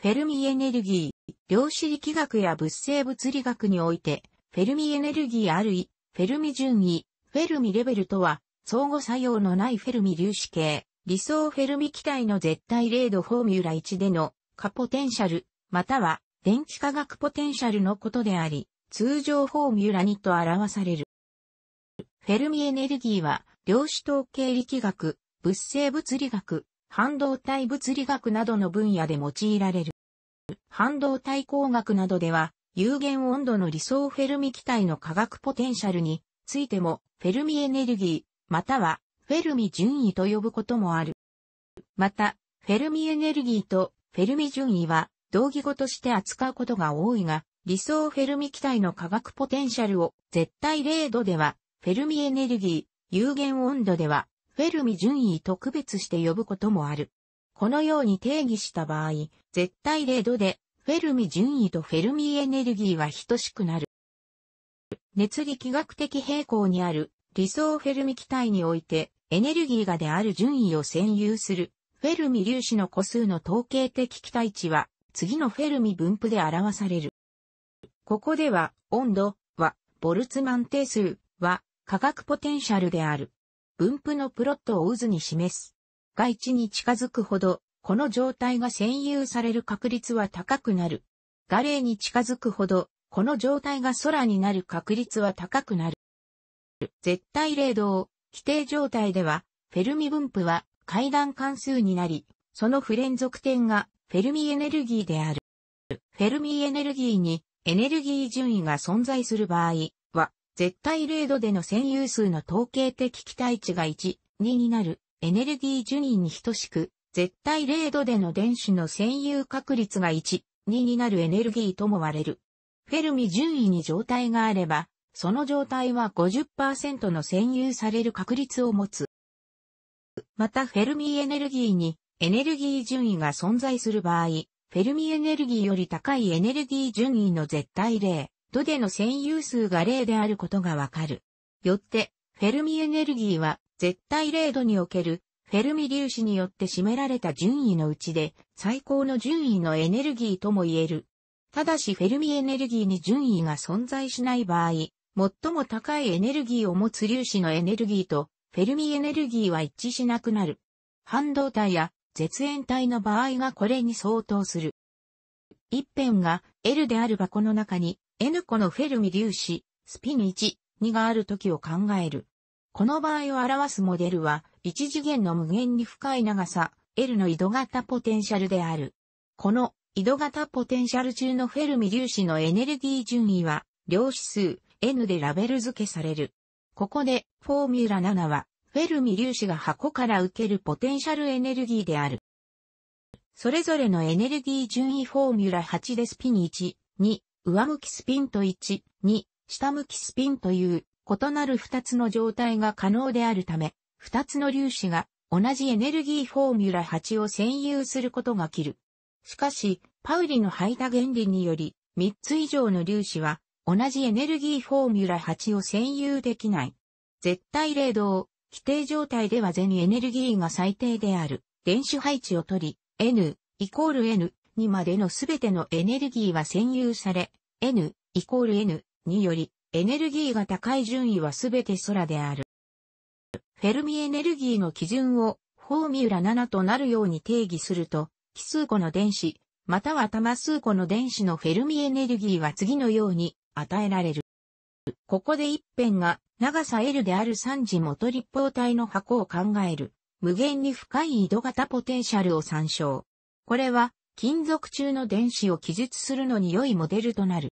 フェルミエネルギー、量子力学や物性物理学において、フェルミエネルギーあるい、フェルミ順位、フェルミレベルとは、相互作用のないフェルミ粒子系、理想フェルミ気体の絶対零度フォーミュラ1での、過ポテンシャル、または、電気化学ポテンシャルのことであり、通常フォーミュラ2と表される。フェルミエネルギーは、量子統計力学、物性物理学、半導体物理学などの分野で用いられる。半導体工学などでは、有限温度の理想フェルミ気体の化学ポテンシャルについても、フェルミエネルギー、またはフェルミ順位と呼ぶこともある。また、フェルミエネルギーとフェルミ順位は同義語として扱うことが多いが、理想フェルミ気体の化学ポテンシャルを絶対0度ではフェルミエネルギー、有限温度ではフェルミ順位特別して呼ぶこともある。このように定義した場合、絶対0度で、フェルミ順位とフェルミエネルギーは等しくなる。熱力学的平衡にある理想フェルミ気体において、エネルギーがである順位を占有する、フェルミ粒子の個数の統計的期待値は、次のフェルミ分布で表される。ここでは、温度は、ボルツマン定数は、化学ポテンシャルである。分布のプロットを渦に示す。外地に近づくほど、この状態が占有される確率は高くなる。ガレーに近づくほど、この状態が空になる確率は高くなる。絶対零度、を規定状態では、フェルミ分布は階段関数になり、その不連続点がフェルミエネルギーである。フェルミエネルギーにエネルギー順位が存在する場合、絶対0度での占有数の統計的期待値が1、2になるエネルギー受任に等しく、絶対0度での電子の占有確率が1、2になるエネルギーとも割れる。フェルミ順位に状態があれば、その状態は50%の占有される確率を持つ。またフェルミエネルギーにエネルギー順位が存在する場合、フェルミエネルギーより高いエネルギー順位の絶対0度での占有数が0であることがわかる。よって、フェルミエネルギーは絶対0度におけるフェルミ粒子によって占められた順位のうちで最高の順位のエネルギーとも言える。ただしフェルミエネルギーに順位が存在しない場合、最も高いエネルギーを持つ粒子のエネルギーとフェルミエネルギーは一致しなくなる。半導体や絶縁体の場合がこれに相当する。一辺が L である箱の中に N 個のフェルミ粒子、スピン1、2がある時を考える。この場合を表すモデルは、一次元の無限に深い長さ、L の移動型ポテンシャルである。この移動型ポテンシャル中のフェルミ粒子のエネルギー順位は、量子数 N でラベル付けされる。ここで、フォーミュラ7は、フェルミ粒子が箱から受けるポテンシャルエネルギーである。それぞれのエネルギー順位フォーミュラ8でスピン1、2上向きスピンと1、2、下向きスピンという異なる2つの状態が可能であるため、2つの粒子が同じエネルギーフォーミュラ8を占有することが切る。しかし、パウリの排他原理により、3つ以上の粒子は同じエネルギーフォーミュラ8を占有できない。絶対零度、を規定状態では全エネルギーが最低である電子配置を取り、N イコール N にまでのすべてのエネルギーは占有され、N イコール N により、エネルギーが高い順位はすべて空である。フェルミエネルギーの基準をフォーミュラ7となるように定義すると、奇数個の電子、または多数個の電子のフェルミエネルギーは次のように与えられる。ここで一辺が長さ L である3次元立方体の箱を考える、無限に深い井戸型ポテンシャルを参照。これは金属中の電子を記述するのに良いモデルとなる。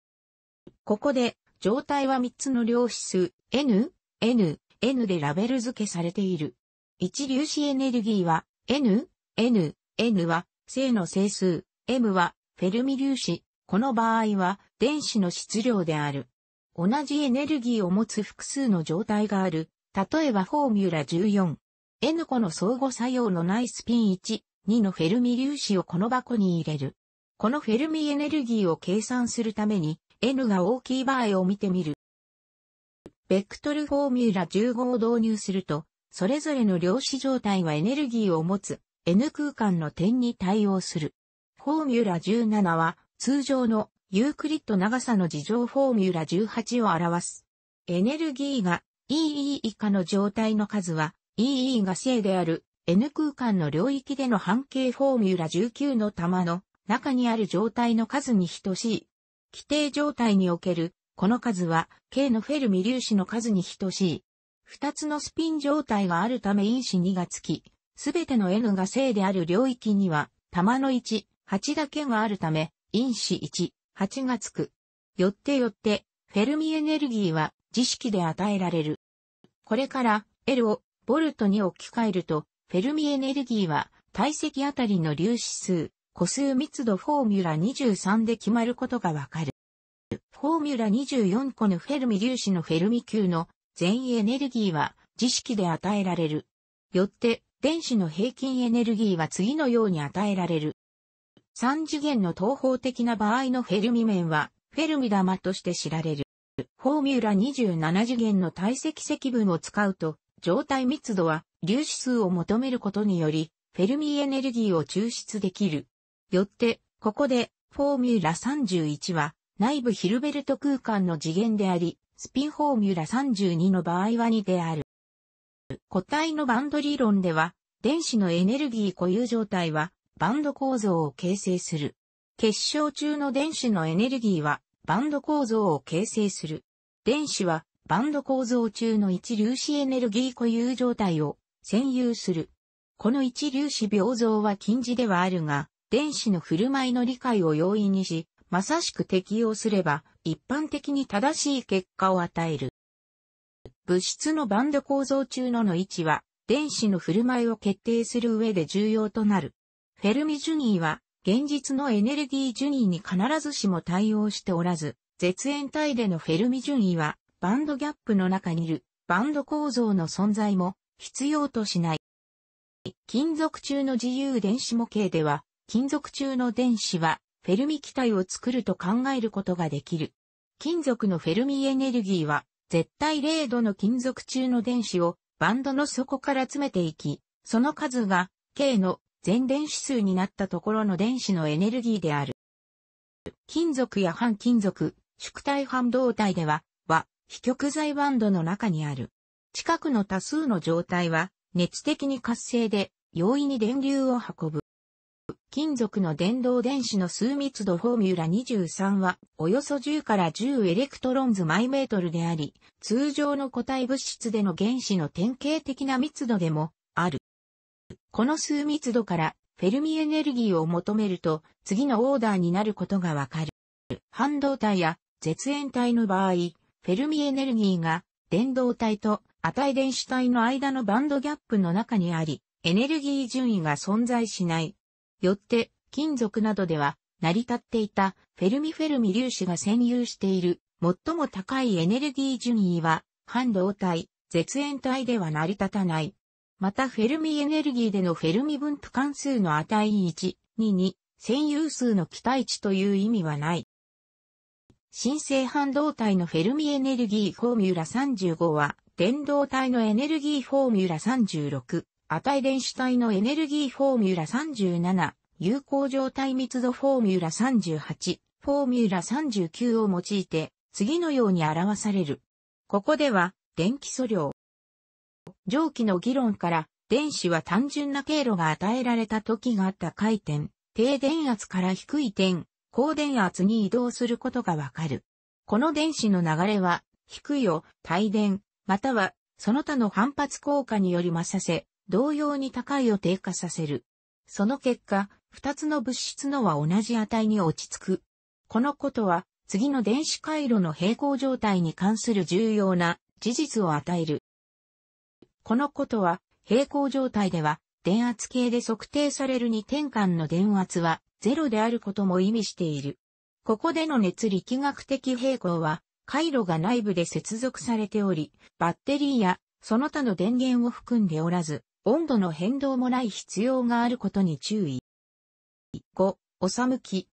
ここで、状態は3つの量子数、N、N、N でラベル付けされている。一粒子エネルギーは、N、N、N は、正の整数、M は、フェルミ粒子。この場合は、電子の質量である。同じエネルギーを持つ複数の状態がある。例えばフォーミュラ14。N 個の相互作用のないスピン1、2のフェルミ粒子をこの箱に入れる。このフェルミエネルギーを計算するために、N が大きい場合を見てみる。ベクトルフォーミュラ15を導入すると、それぞれの量子状態はエネルギーを持つ N 空間の点に対応する。フォーミュラ17は通常のユークリッド長さの事情フォーミュラ18を表す。エネルギーが EE 以下の状態の数は EE が正である N 空間の領域での半径フォーミュラ19の玉の中にある状態の数に等しい。規定状態における、この数は、K のフェルミ粒子の数に等しい。二つのスピン状態があるため因子2がつき、すべての N が正である領域には、玉の1、8だけがあるため、因子1、8がつく。よってよって、フェルミエネルギーは、自識で与えられる。これから、L を、ボルトに置き換えると、フェルミエネルギーは体積あたりの粒子数、個数密度フォーミュラ23で決まることがわかる。フォーミュラ24個のフェルミ粒子のフェルミ級の全エネルギーは知識で与えられる。よって、電子の平均エネルギーは次のように与えられる。三次元の東方的な場合のフェルミ面は、フェルミ玉として知られる。フォーミュラ27次元の体積積分を使うと、状態密度は粒子数を求めることにより、フェルミエネルギーを抽出できる。よって、ここで、フォーミュラ31は、内部ヒルベルト空間の次元であり、スピンフォーミュラ32の場合は2である。固体のバンド理論では、電子のエネルギー固有状態は、バンド構造を形成する。結晶中の電子のエネルギーは、バンド構造を形成する。電子は、バンド構造中の一粒子エネルギー固有状態を占有する。この一粒子病像は禁似ではあるが、電子の振る舞いの理解を容易にし、まさしく適用すれば、一般的に正しい結果を与える。物質のバンド構造中のの位置は、電子の振る舞いを決定する上で重要となる。フェルミジュニーは、現実のエネルギージュニーに必ずしも対応しておらず、絶縁体でのフェルミジュニーは、バンドギャップの中にいるバンド構造の存在も必要としない。金属中の自由電子模型では、金属中の電子はフェルミ気体を作ると考えることができる。金属のフェルミエネルギーは、絶対0度の金属中の電子をバンドの底から詰めていき、その数が K の全電子数になったところの電子のエネルギーである。金属や半金属、縮体半導体では、は、非極材バンドの中にある。近くの多数の状態は熱的に活性で容易に電流を運ぶ。金属の電動電子の数密度フォーミュラ23はおよそ10から10エレクトロンズマイメートルであり、通常の固体物質での原子の典型的な密度でもある。この数密度からフェルミエネルギーを求めると次のオーダーになることがわかる。半導体や絶縁体の場合、フェルミエネルギーが、電動体と値電子体の間のバンドギャップの中にあり、エネルギー順位が存在しない。よって、金属などでは、成り立っていたフェルミフェルミ粒子が占有している最も高いエネルギー順位は半導体、絶縁体では成り立たない。またフェルミエネルギーでのフェルミ分布関数の値1、2に占有数の期待値という意味はない。新生半導体のフェルミエネルギーフォーミュラ35は、電動体のエネルギーフォーミュラ36、値電子体のエネルギーフォーミュラ37、有効状態密度フォーミュラ38、フォーミュラ39を用いて、次のように表される。ここでは、電気素量。上記の議論から、電子は単純な経路が与えられた時があった回転、低電圧から低い点、高電圧に移動することがわかる。この電子の流れは、低いを帯電、またはその他の反発効果により増させ、同様に高いを低下させる。その結果、二つの物質のは同じ値に落ち着く。このことは、次の電子回路の平行状態に関する重要な事実を与える。このことは、平行状態では、電圧計で測定される2点間の電圧は0であることも意味している。ここでの熱力学的平衡は、回路が内部で接続されており、バッテリーやその他の電源を含んでおらず、温度の変動もない必要があることに注意。5、おさむき。